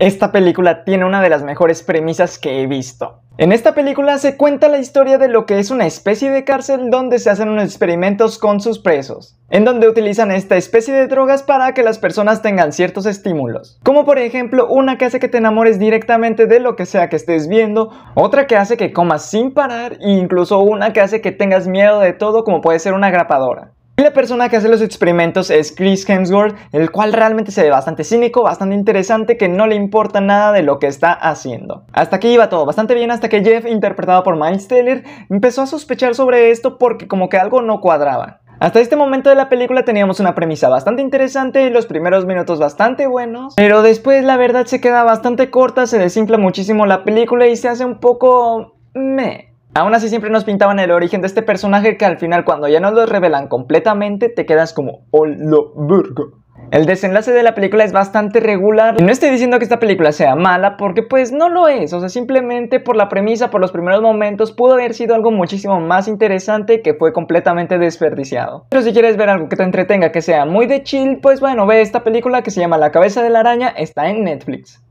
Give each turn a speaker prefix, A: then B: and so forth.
A: Esta película tiene una de las mejores premisas que he visto. En esta película se cuenta la historia de lo que es una especie de cárcel donde se hacen unos experimentos con sus presos, en donde utilizan esta especie de drogas para que las personas tengan ciertos estímulos, como por ejemplo una que hace que te enamores directamente de lo que sea que estés viendo, otra que hace que comas sin parar e incluso una que hace que tengas miedo de todo como puede ser una grapadora. Y la persona que hace los experimentos es Chris Hemsworth, el cual realmente se ve bastante cínico, bastante interesante, que no le importa nada de lo que está haciendo. Hasta aquí iba todo bastante bien hasta que Jeff, interpretado por Miles Taylor, empezó a sospechar sobre esto porque como que algo no cuadraba. Hasta este momento de la película teníamos una premisa bastante interesante los primeros minutos bastante buenos, pero después la verdad se queda bastante corta, se desinfla muchísimo la película y se hace un poco... meh. Aún así siempre nos pintaban el origen de este personaje que al final cuando ya no lo revelan completamente te quedas como oh, lo burgo. El desenlace de la película es bastante regular. Y no estoy diciendo que esta película sea mala, porque pues no lo es. O sea, simplemente por la premisa, por los primeros momentos, pudo haber sido algo muchísimo más interesante que fue completamente desperdiciado. Pero si quieres ver algo que te entretenga, que sea muy de chill, pues bueno, ve esta película que se llama La cabeza de la araña, está en Netflix.